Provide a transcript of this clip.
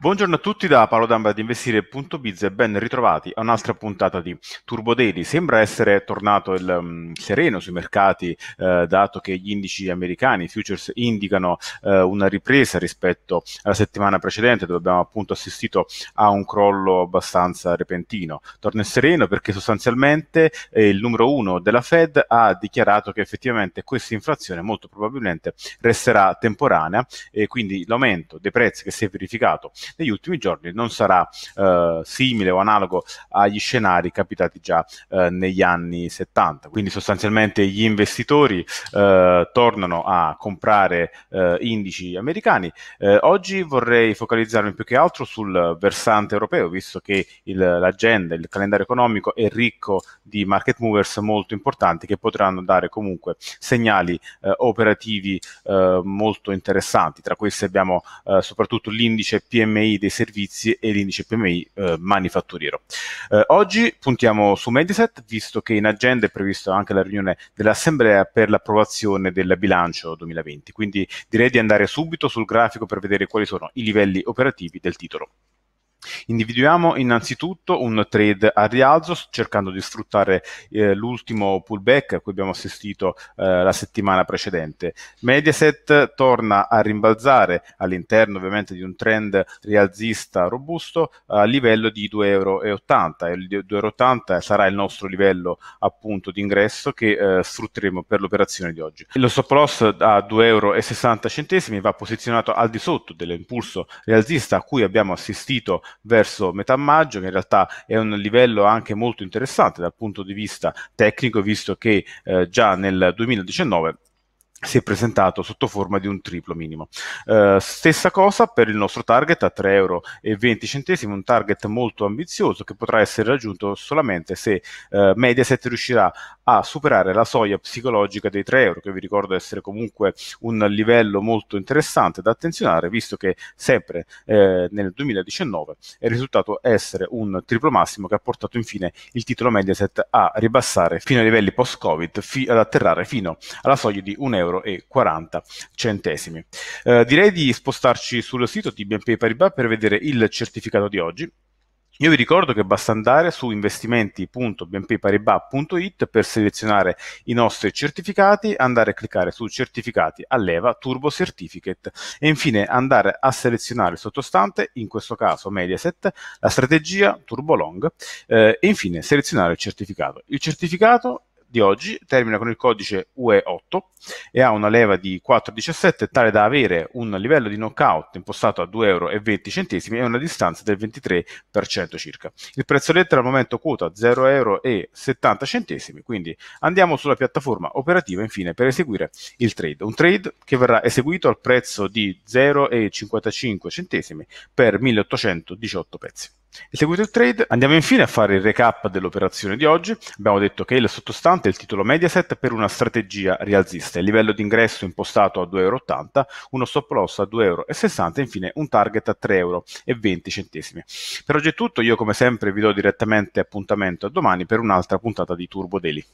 Buongiorno a tutti da Paolo D'Amba di Investire.biz e ben ritrovati a un'altra puntata di Turbo Daily. Sembra essere tornato il um, sereno sui mercati eh, dato che gli indici americani, i futures, indicano eh, una ripresa rispetto alla settimana precedente dove abbiamo appunto assistito a un crollo abbastanza repentino. Torna il sereno perché sostanzialmente eh, il numero uno della Fed ha dichiarato che effettivamente questa inflazione molto probabilmente resterà temporanea e quindi l'aumento dei prezzi che si è verificato negli ultimi giorni non sarà eh, simile o analogo agli scenari capitati già eh, negli anni 70. Quindi sostanzialmente gli investitori eh, tornano a comprare eh, indici americani. Eh, oggi vorrei focalizzarmi più che altro sul versante europeo, visto che il, l'agenda, il calendario economico è ricco di market movers molto importanti che potranno dare comunque segnali eh, operativi molto interessanti. Tra questi abbiamo soprattutto l'indice PMI PMI dei servizi e l'indice PMI eh, manifatturiero. Eh, oggi puntiamo su Mediset, visto che in agenda è prevista anche la riunione dell'Assemblea per l'approvazione del bilancio 2020, quindi direi di andare subito sul grafico per vedere quali sono i livelli operativi del titolo. Individuiamo innanzitutto un trade a rialzo cercando di sfruttare eh, l'ultimo pullback a cui abbiamo assistito eh, la settimana precedente. Mediaset torna a rimbalzare all'interno ovviamente di un trend rialzista robusto a livello di 2,80 euro. Il 2,80 euro sarà il nostro livello appunto di ingresso che eh, sfrutteremo per l'operazione di oggi. Lo stop loss a 2,60 euro va posizionato al di sotto dell'impulso rialzista a cui abbiamo assistito verso metà maggio, che in realtà è un livello anche molto interessante dal punto di vista tecnico, visto che eh, già nel 2019 si è presentato sotto forma di un triplo minimo. Eh, stessa cosa per il nostro target a 3,20 euro, un target molto ambizioso che potrà essere raggiunto solamente se eh, Mediaset riuscirà a superare la soglia psicologica dei 3 euro, che vi ricordo essere comunque un livello molto interessante da attenzionare, visto che sempre eh, nel 2019 è risultato essere un triplo massimo che ha portato infine il titolo Mediaset a ribassare fino ai livelli post-Covid, fi- ad atterrare fino alla soglia di 1,20 euro euro. Eh, direi di spostarci sul sito di BNP Paribas per vedere il certificato di oggi. Io vi ricordo che basta andare su investimenti.bnpparibas.it per selezionare i nostri certificati, andare a cliccare su certificati a leva Turbo Certificate e infine andare a selezionare il sottostante, in questo caso Mediaset, la strategia Turbo Long eh, e infine selezionare il certificato. Il certificato di oggi termina con il codice UE8 e ha una leva di 4,17 tale da avere un livello di knockout impostato a 2,20 euro e una distanza del 23% circa. Il prezzo lettera al momento quota 0,70 euro, quindi andiamo sulla piattaforma operativa infine per eseguire il trade. Un trade che verrà eseguito al prezzo di 0,55 per 1818 pezzi. Eseguito il trade, andiamo infine a fare il recap dell'operazione di oggi. Abbiamo detto che il sottostante è il titolo Mediaset per una strategia rialzista, il livello di ingresso impostato a 2,80 euro, uno stop loss a 2,60 euro e infine un target a 3,20 euro. Per oggi è tutto, io come sempre vi do direttamente appuntamento a domani per un'altra puntata di Turbo Daily.